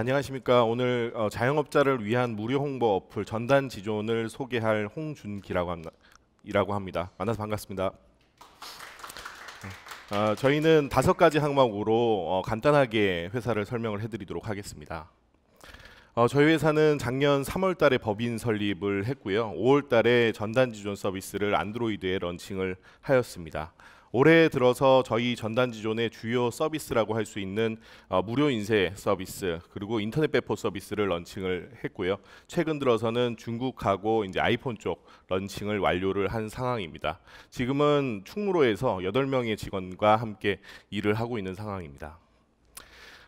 안녕하십니까. 오늘 어, 자영업자를 위한 무료 홍보 어플 전단 지존을 소개할 홍준기라고 합니다. 이라고 합니다. 만나서 반갑습니다. 어, 저희는 다섯 가지 항목으로 어, 간단하게 회사를 설명을 해드리도록 하겠습니다. 어, 저희 회사는 작년 3월달에 법인 설립을 했고요. 5월달에 전단지존 서비스를 안드로이드에 런칭을 하였습니다. 올해 들어서 저희 전단지존의 주요 서비스라고 할 수 있는 어, 무료 인쇄 서비스 그리고 인터넷 배포 서비스를 런칭을 했고요. 최근 들어서는 중국하고 이제 아이폰 쪽 런칭을 완료를 한 상황입니다. 지금은 충무로에서 8명의 직원과 함께 일을 하고 있는 상황입니다.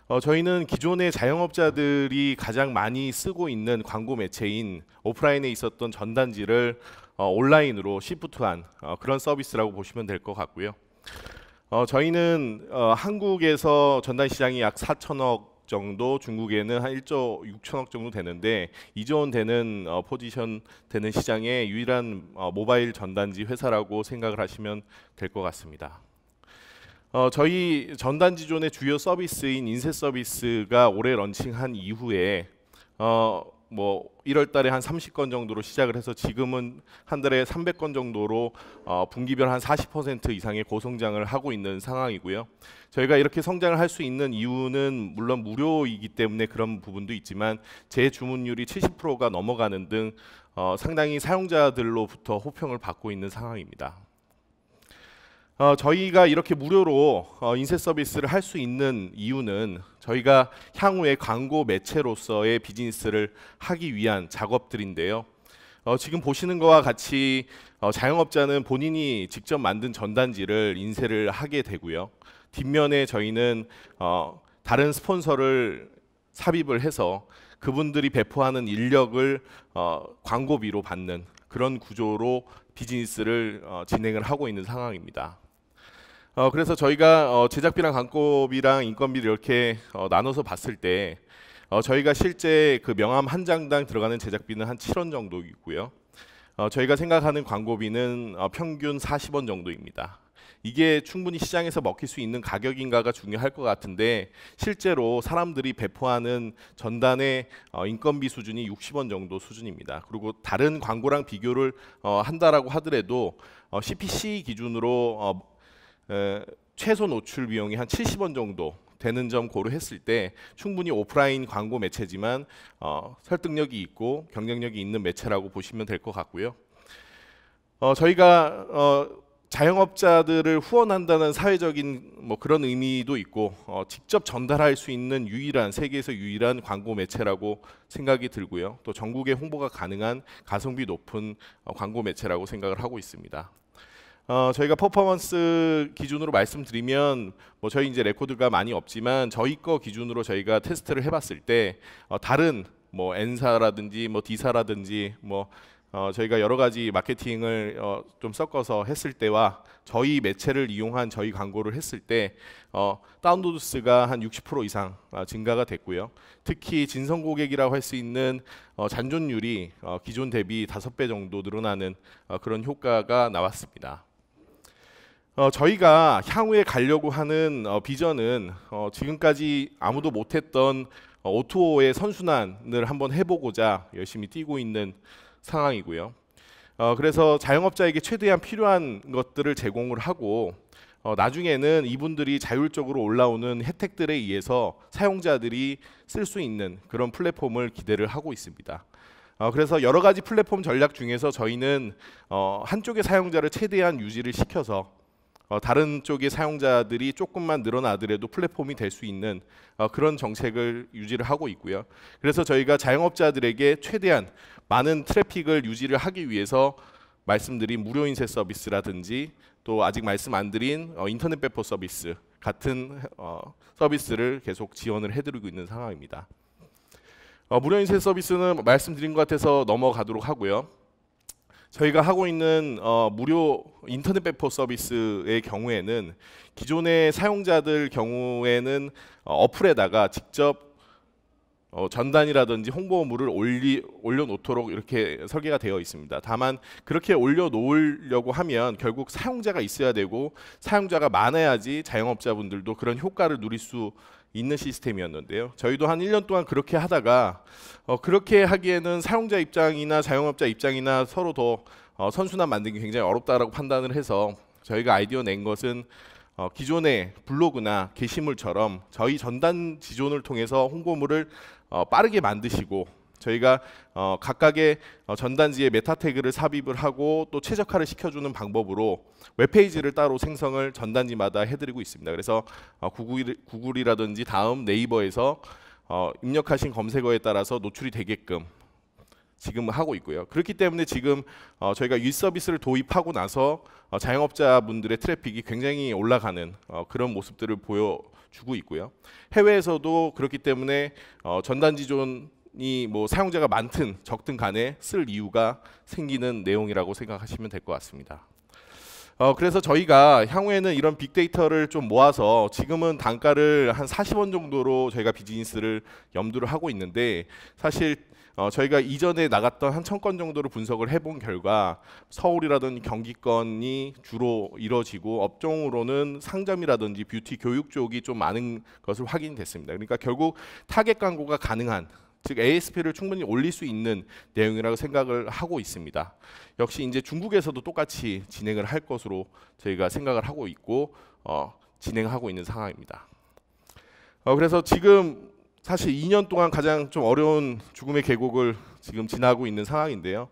어, 저희는 기존의 자영업자들이 가장 많이 쓰고 있는 광고 매체인 오프라인에 있었던 전단지를 어, 온라인으로 시프트한 어, 그런 서비스라고 보시면 될 것 같고요. 어, 저희는 어, 한국에서 전단 시장이 약 4천억 정도 중국에는 한 1조 6천억 정도 되는데 2조원 되는 어, 포지션 되는 시장의 유일한 어, 모바일 전단지 회사라고 생각을 하시면 될 것 같습니다. 어, 저희 전단지존의 주요 서비스인 인쇄 서비스가 올해 런칭한 이후에 어, 뭐 1월 달에 한 30건 정도로 시작을 해서 지금은 한 달에 300건 정도로 어 분기별 한 40% 이상의 고성장을 하고 있는 상황이고요. 저희가 이렇게 성장을 할 수 있는 이유는 물론 무료이기 때문에 그런 부분도 있지만 재주문율이 70%가 넘어가는 등어 상당히 사용자들로부터 호평을 받고 있는 상황입니다. 어, 저희가 이렇게 무료로 어, 인쇄 서비스를 할 수 있는 이유는 저희가 향후에 광고 매체로서의 비즈니스를 하기 위한 작업들인데요. 어, 지금 보시는 것과 같이 어, 자영업자는 본인이 직접 만든 전단지를 인쇄를 하게 되고요. 뒷면에 저희는 어, 다른 스폰서를 삽입을 해서 그분들이 배포하는 인력을 어, 광고비로 받는 그런 구조로 비즈니스를 진행을 하고 있는 상황입니다. 어, 그래서 저희가 어, 제작비랑 광고비랑 인건비를 이렇게 어, 나눠서 봤을 때 어, 저희가 실제 그 명함 한 장당 들어가는 제작비는 한 7원 정도이고요. 어, 저희가 생각하는 광고비는 어, 평균 40원 정도입니다. 이게 충분히 시장에서 먹힐 수 있는 가격인가가 중요할 것 같은데 실제로 사람들이 배포하는 전단의 인건비 수준이 60원 정도 수준입니다. 그리고 다른 광고랑 비교를 한다라고 하더라도 CPC 기준으로 최소 노출 비용이 한 70원 정도 되는 점 고려했을 때 충분히 오프라인 광고 매체지만 어, 설득력이 있고 경쟁력이 있는 매체라고 보시면 될 것 같고요. 어, 저희가 어, 자영업자들을 후원한다는 사회적인 뭐 그런 의미도 있고 어, 직접 전달할 수 있는 유일한 세계에서 유일한 광고 매체라고 생각이 들고요. 또 전국에 홍보가 가능한 가성비 높은 어, 광고 매체라고 생각을 하고 있습니다. 어, 저희가 퍼포먼스 기준으로 말씀드리면 뭐 저희 이제 레코드가 많이 없지만 저희 거 기준으로 저희가 테스트를 해봤을 때 어, 다른 뭐엔사라든지뭐디사라든지뭐 어, 저희가 여러 가지 마케팅을 어, 좀 섞어서 했을 때와 저희 매체를 이용한 저희 광고를 했을 때 어, 다운로드 수가 한 60% 이상 어, 증가가 됐고요. 특히 진성 고객이라고 할 수 있는 어, 잔존율이 어, 기존 대비 5배 정도 늘어나는 어, 그런 효과가 나왔습니다. 어, 저희가 향후에 가려고 하는 어, 비전은 어, 지금까지 아무도 못했던 어, O2O의 선순환을 한번 해보고자 열심히 뛰고 있는 상황이고요. 어, 그래서 자영업자에게 최대한 필요한 것들을 제공을 하고 어, 나중에는 이분들이 자율적으로 올라오는 혜택들에 의해서 사용자들이 쓸 수 있는 그런 플랫폼을 기대를 하고 있습니다. 어, 그래서 여러 가지 플랫폼 전략 중에서 저희는 어, 한쪽의 사용자를 최대한 유지를 시켜서 어, 다른 쪽의 사용자들이 조금만 늘어나더라도 플랫폼이 될 수 있는 어, 그런 정책을 유지를 하고 있고요. 그래서 저희가 자영업자들에게 최대한 많은 트래픽을 유지를 하기 위해서 말씀드린 무료 인쇄 서비스라든지 또 아직 말씀 안 드린 어, 인터넷 배포 서비스 같은 어, 서비스를 계속 지원을 해드리고 있는 상황입니다. 어, 무료 인쇄 서비스는 말씀드린 것 같아서 넘어가도록 하고요. 저희가 하고 있는 어, 무료 인터넷 배포 서비스의 경우에는 기존의 사용자들 경우에는 어, 플에다가 직접 어, 전단이라든지 홍보물을 올리, 올려놓도록 이렇게 설계가 되어 있습니다. 다만 그렇게 올려놓으려고 하면 결국 사용자가 있어야 되고 사용자가 많아야지 자영업자분들도 그런 효과를 누릴 수 있는 시스템이었는데요. 저희도 한 1년 동안 그렇게 하다가 어, 그렇게 하기에는 사용자 입장이나 자영업자 입장이나 서로 더 어, 선순환 만들기 굉장히 어렵다라고 판단을 해서 저희가 아이디어 낸 것은 어, 기존의 블로그나 게시물처럼 저희 전단 지존을 통해서 홍보물을 어, 빠르게 만드시고 저희가 어, 각각의 어, 전단지에 메타 태그를 삽입을 하고 또 최적화를 시켜주는 방법으로 웹페이지를 따로 생성을 전단지마다 해드리고 있습니다. 그래서 어, 구글, 이라든지 다음 네이버에서 어, 입력하신 검색어에 따라서 노출이 되게끔 지금 하고 있고요. 그렇기 때문에 지금 어, 저희가 유 서비스를 도입하고 나서 어, 자영업자분들의 트래픽이 굉장히 올라가는 어, 그런 모습들을 보여주고 있고요. 해외에서도 그렇기 때문에 어, 전단지존 이뭐 사용자가 많든 적든 간에 쓸 이유가 생기는 내용이라고 생각하시면 될 것 같습니다. 어, 그래서 저희가 향후에는 이런 빅데이터를 좀 모아서 지금은 단가를 한 40원 정도로 저희가 비즈니스를 염두를 하고 있는데 사실 어, 저희가 이전에 나갔던 한 천 건 정도를 분석을 해본 결과 서울이라든지 경기권이 주로 이뤄지고 업종으로는 상점이라든지 뷰티 교육 쪽이 좀 많은 것을 확인됐습니다. 그러니까 결국 타겟 광고가 가능한 즉 ASP를 충분히 올릴 수 있는 내용이라고 생각을 하고 있습니다. 역시 이제 중국에서도 똑같이 진행을 할 것으로 저희가 생각을 하고 있고 어, 진행하고 있는 상황입니다. 어, 그래서 지금 사실 2년 동안 가장 좀 어려운 죽음의 계곡을 지금 지나고 있는 상황인데요.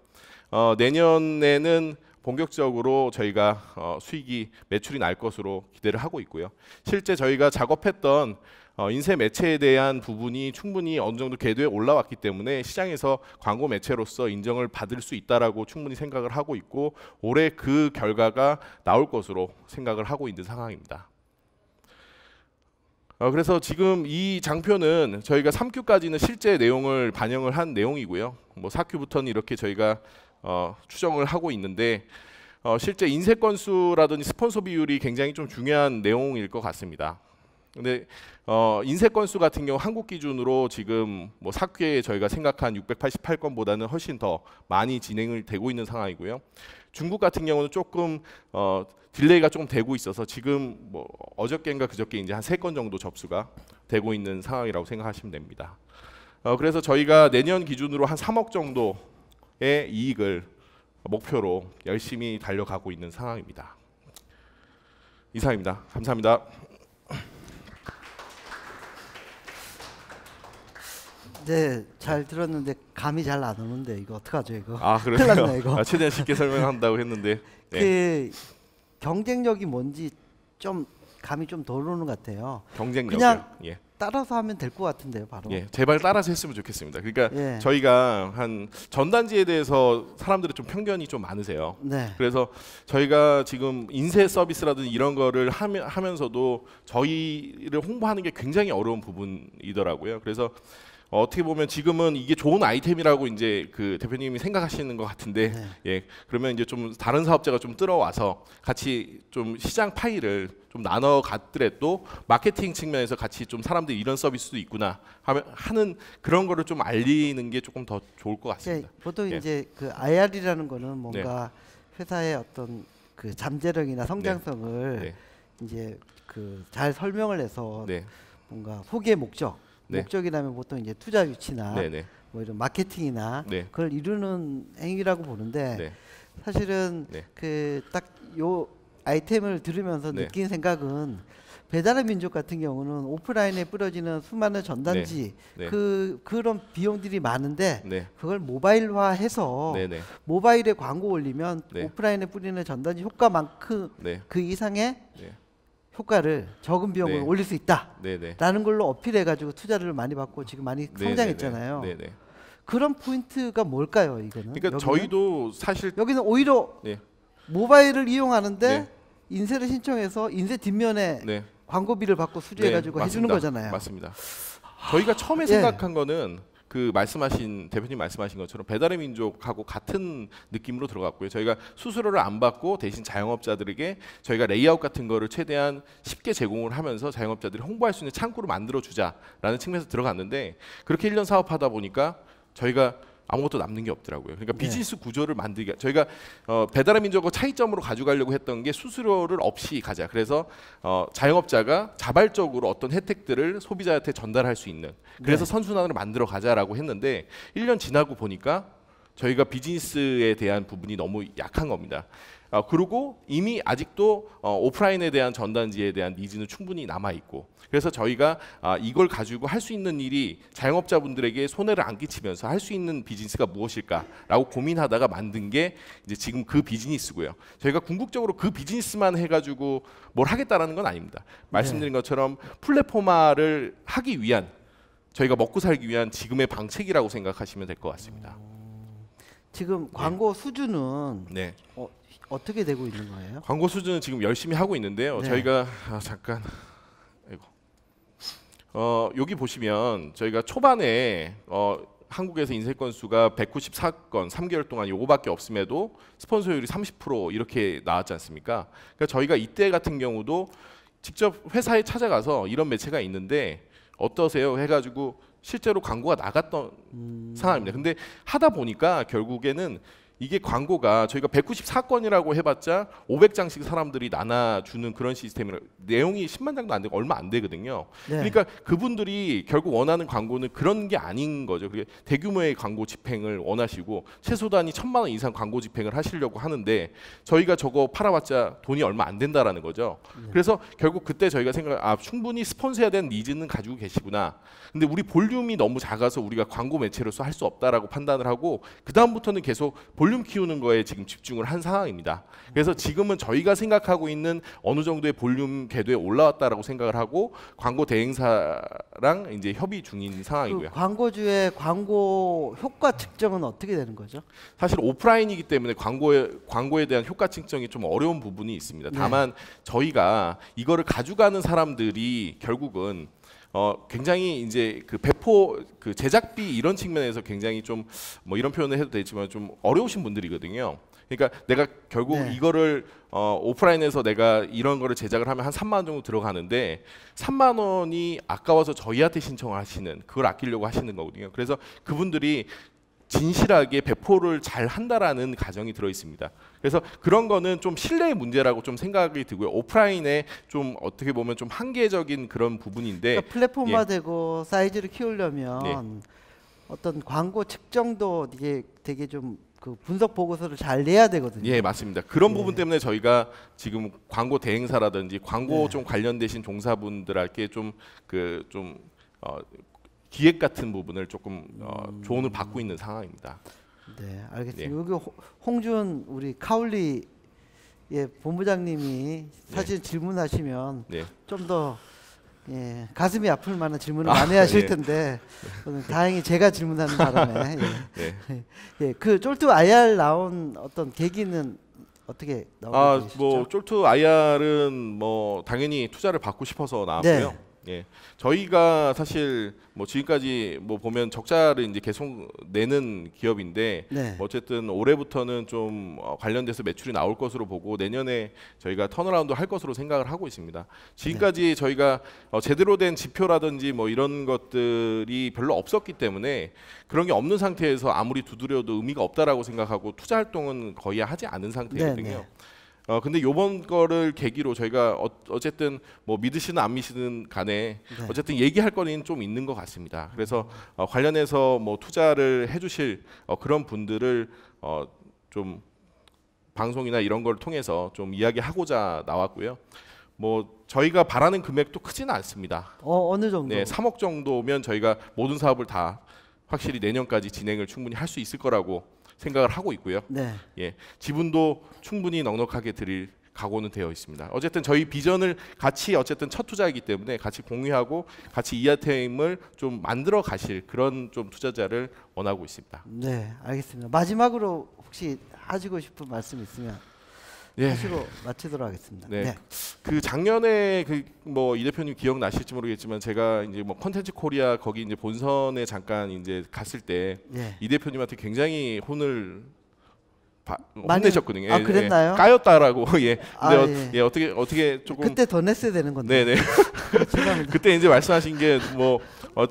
어, 내년에는 본격적으로 저희가 어, 수익이 매출이 날 것으로 기대를 하고 있고요. 실제 저희가 작업했던 어, 인쇄 매체에 대한 부분이 충분히 어느 정도 궤도에 올라왔기 때문에 시장에서 광고 매체로서 인정을 받을 수 있다라고 충분히 생각을 하고 있고 올해 그 결과가 나올 것으로 생각을 하고 있는 상황입니다. 어, 그래서 지금 이 장표는 저희가 3Q까지는 실제 내용을 반영을 한 내용이고요. 뭐 4Q부터는 이렇게 저희가 어, 추정을 하고 있는데 어, 실제 인쇄 건수라든지 스폰서 비율이 굉장히 좀 중요한 내용일 것 같습니다. 근데 어, 인쇄 건수 같은 경우 한국 기준으로 지금 뭐사기에 저희가 생각한 688건보다는 훨씬 더 많이 진행을 되고 있는 상황이고요. 중국 같은 경우는 조금 어, 딜레이가 조금 되고 있어서 지금 뭐 어저께인가 그저께 이제 한 세 건 정도 접수가 되고 있는 상황이라고 생각하시면 됩니다. 어, 그래서 저희가 내년 기준으로 한 3억 정도의 이익을 목표로 열심히 달려가고 있는 상황입니다. 이상입니다. 감사합니다. 네, 잘 들었는데 감이 잘 안 오는데 이거 어떡하죠 이거? 아, 그래요? 났 이거. 아, 최대한 쉽게 설명한다고 했는데. 네. 그 경쟁력이 뭔지 좀 감이 좀덜 오는 것 같아요. 경쟁력. 그냥 예. 따라서 하면 될 것 같은데요, 바로. 예, 제발 따라서 했으면 좋겠습니다. 그러니까 예. 저희가 한 전단지에 대해서 사람들의 좀 편견이 좀 많으세요. 네. 그래서 저희가 지금 인쇄 서비스라든지 이런 거를 하면서도 저희를 홍보하는 게 굉장히 어려운 부분이더라고요. 그래서 어, 떻게 보면 지금은 이게 좋은 아이템이라고 이제 그 대표님이 생각하시는 것 같은데 네. 예 그러면 이제 좀 다른 사업자가 좀 들어와서 같이 좀 시장 파일을 좀 나눠 갔더라도 마케팅 측면에서 같이 좀 사람들이 이런 서비스도 있구나 하는 면하 그런 거를 좀 알리는 게 조금 더 좋을 것 예, 같습니다. 네, 보통 예. 이제 그 IR이라는 거는 뭔가 네. 회사의 어떤 그 잠재력이나 성장성을 네. 네. 이제 그 잘 설명을 해서 네. 뭔가 소개 목적 네. 목적이라면 보통 이제 투자 유치나 네네. 네. 뭐 이런 마케팅이나 네. 그걸 이루는 행위라고 보는데 네. 사실은 네. 그딱 요 아이템을 들으면서 네. 느낀 생각은 배달의 민족 같은 경우는 오프라인에 뿌려지는 수많은 전단지 네, 네. 그 그런 비용들이 많은데 네. 그걸 모바일화해서 모바일에 광고 올리면 오프라인에 뿌리는 전단지 효과만큼 그 이상의 효과를 적은 비용으로 네. 올릴 수 있다라는 네, 네. 걸로 어필해가지고 투자를 많이 받고 지금 많이 네, 성장했잖아요. 그런 포인트가 뭘까요, 이거는? 그러니까 여기는? 저희도 사실 여기는 오히려 모바일을 이용하는데 인쇄를 신청해서 인쇄 뒷면에 광고비를 받고 수리해가지고 해주는 거잖아요. 맞습니다. 저희가 처음에 예. 생각한 거는 그 말씀하신 대표님 말씀하신 것처럼 배달의 민족하고 같은 느낌으로 들어갔고요. 저희가 수수료를 안 받고 대신 자영업자들에게 저희가 레이아웃 같은 거를 최대한 쉽게 제공을 하면서 자영업자들이 홍보할 수 있는 창구를 만들어 주자라는 측면에서 들어갔는데 그렇게 1년 사업하다 보니까 저희가 아무것도 남는 게 없더라고요. 그러니까 네. 비즈니스 네. 구조를 만들게 저희가 어, 배달의 민족과 차이점으로 가져가려고 했던 게 수수료를 없이 가자. 그래서 어, 자영업자가 자발적으로 어떤 혜택들을 소비자한테 전달할 수 있는 그래서 네. 선순환을 만들어 가자라고 했는데 1년 지나고 보니까 저희가 비즈니스에 대한 부분이 너무 약한 겁니다. 어, 그리고 이미 아직도 어, 오프라인에 대한 전단지에 대한 니즈는 충분히 남아 있고 그래서 저희가 어, 이걸 가지고 할 수 있는 일이 자영업자분들에게 손해를 안 끼치면서 할 수 있는 비즈니스가 무엇일까라고 고민하다가 만든 게 이제 지금 그 비즈니스고요. 저희가 궁극적으로 그 비즈니스만 해가지고 뭘 하겠다라는 건 아닙니다. 말씀드린 네. 것처럼 플랫폼화를 하기 위한 저희가 먹고 살기 위한 지금의 방책이라고 생각하시면 될 것 같습니다. 지금 네. 광고 수준은 네. 어, 어떻게 되고 있는 거예요? 광고 수준은 지금 열심히 하고 있는데요. 네. 저희가 아, 잠깐 이고 어, 여기 보시면 저희가 초반에 어, 한국에서 인쇄 건수가 194건 3개월 동안 요거밖에 없음에도 스폰서율이 30% 이렇게 나왔지 않습니까? 그러니까 저희가 이때 같은 경우도 직접 회사에 찾아가서 이런 매체가 있는데 어떠세요 해가지고 실제로 광고가 나갔던 음. 상황입니다. 근데 하다 보니까 결국에는 이게 광고가 저희가 194건이라고 해봤자 500장씩 사람들이 나눠주는 그런 시스템이라 내용이 10만 장도 안 되고 얼마 안 되거든요. 네. 그러니까 그분들이 결국 원하는 광고는 그런 게 아닌 거죠. 그게 대규모의 광고 집행을 원하시고 최소 단위 천만 원 이상 광고 집행을 하시려고 하는데 저희가 저거 팔아봤자 돈이 얼마 안 된다라는 거죠. 네. 그래서 결국 그때 저희가 생각 을아 충분히 스폰서해야 되는 니즈는 가지고 계시구나. 근데 우리 볼륨이 너무 작아서 우리가 광고 매체로서 할 수 없다라고 판단을 하고 그 다음부터는 계속 볼 볼륨 키우는 거에 지금 집중을 한 상황입니다. 그래서 지금은 저희가 생각하고 있는 어느 정도의 볼륨 궤도에 올라왔다라고 생각을 하고 광고 대행사랑 이제 협의 중인 그 상황이고요. 그 광고주의 광고 효과 측정은 어떻게 되는 거죠? 사실 오프라인이기 때문에 광고에 광고에 대한 효과 측정이 좀 어려운 부분이 있습니다. 네. 다만 네. 저희가 이거를 가져가는 사람들이 결국은 어, 굉장히 이제 그 배포 그 제작비 이런 측면에서 굉장히 좀 뭐 이런 표현을 해도 되지만 좀 어려우신 분들이거든요. 그러니까 내가 결국 네. 이거를 어, 오프라인에서 내가 이런 거를 제작을 하면 한 3만 원 정도 들어가는데 3만 원이 아까워서 저희한테 신청을 하시는 그걸 아끼려고 하시는 거거든요. 그래서 그분들이 진실하게 배포를 잘 한다라는 가정이 들어 있습니다. 그래서 그런 거는 좀 신뢰의 문제라고 좀 생각이 들고요. 오프라인에 좀 어떻게 보면 좀 한계적인 그런 부분인데 그러니까 플랫폼화되고 예. 사이즈를 키우려면 예. 어떤 광고 측정도 이게 되게 좀그 분석 보고서를 잘 내야 되거든요. 예, 맞습니다. 그런 예. 부분 때문에 저희가 지금 광고 대행사라든지 광고 예. 좀 관련되신 종사분들한테 좀 그좀 그 어, 기획 같은 부분을 조금 어, 음. 조언을 받고 있는 상황입니다. 네, 알겠습니다. 네. 여기 홍준 우리 카울리 예, 본부장님이 네. 사실 네. 질문하시면 네. 좀더 예, 가슴이 아플 만한 질문을 아, 많이 하실 예. 텐데 오늘 다행히 제가 질문하는 바람에 예. 네. 예, 그 쫄투 IR 나온 어떤 계기는 어떻게 나오게 아, 되시죠? 뭐 쫄투 IR은 뭐 당연히 투자를 받고 싶어서 나왔고요. 네. 예. 저희가 사실 뭐 지금까지 뭐 보면 적자를 이제 계속 내는 기업인데 네. 어쨌든 올해부터는 좀 어, 관련돼서 매출이 나올 것으로 보고 내년에 저희가 턴어라운드 할 것으로 생각을 하고 있습니다. 지금까지 네. 저희가 어 제대로 된 지표라든지 뭐 이런 것들이 별로 없었기 때문에 그런 게 없는 상태에서 아무리 두드려도 의미가 없다라고 생각하고 투자 활동은 거의 하지 않은 상태거든요. 네, 네. 어 근데 요번 거를 계기로 저희가 어, 어 쨌든뭐 믿으시든안믿으시든 간에 네. 어쨌든 얘기할 거는좀 있는 것 같습니다. 그래서 어 관련해서 뭐 투자를 해주실 어 그런 분들을 어좀 방송이나 이런 걸 통해서 좀 이야기하고자 나왔고요. 뭐 저희가 바라는 금액도 크지는 않습니다. 어, 어느 정도? 네, 3억 정도면 저희가 모든 사업을 다 확실히 내년까지 진행을 충분히 할 수 있을 거라고 생각을 하고 있고요. 네. 예, 지분도 충분히 넉넉하게 드릴 각오는 되어 있습니다. 어쨌든 저희 비전을 같이 어쨌든 첫 투자이기 때문에 같이 공유하고 같이 이하템을 좀 만들어 가실 그런 좀 투자자를 원하고 있습니다. 네, 알겠습니다. 마지막으로 혹시 하시고 싶은 말씀 있으면 예. 하시고 마치도록 하겠습니다. 네. 네. 그 작년에 그 뭐 이 대표님 기억나실지 모르겠지만 제가 이제 뭐 컨텐츠 코리아 거기 이제 본선에 잠깐 이제 갔을 때이 예. 대표님한테 굉장히 혼을 바, 많이, 혼내셨거든요. 아 예, 예. 그랬나요? 예, 까였다라고 아, 예. 근데 아, 어, 예. 예. 어떻게 어떻게 조금 그때 더 냈어야 되는 건데. 네네. 그때 이제 말씀하신 게 뭐 어,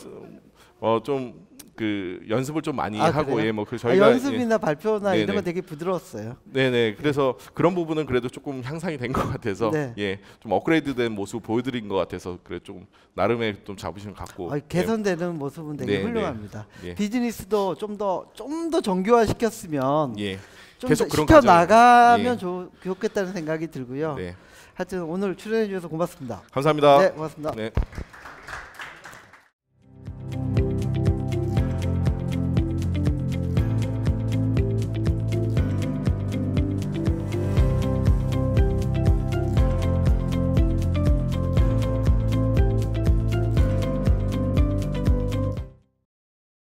어좀 그 연습을 좀 많이 아, 하고 예뭐 그 아, 저희가 아, 연습이나 예. 발표나 네네. 이런 건 되게 부드러웠어요. 네네 그래서 네. 그런 부분은 그래도 조금 향상이 된 것 같아서 네. 예좀 업그레이드된 모습 보여드린 것 같아서 그래 좀 나름의 좀 자부심 갖고 아, 예. 개선되는 예. 모습은 되게 네네. 훌륭합니다. 예. 비즈니스도 좀 더 좀 더 정교화 시켰으면 예. 계속 그런 시켜 나가면 예. 좋, 좋겠다는 생각이 들고요. 네. 하여튼 오늘 출연해 주셔서 고맙습니다. 감사합니다. 네 고맙습니다. 네.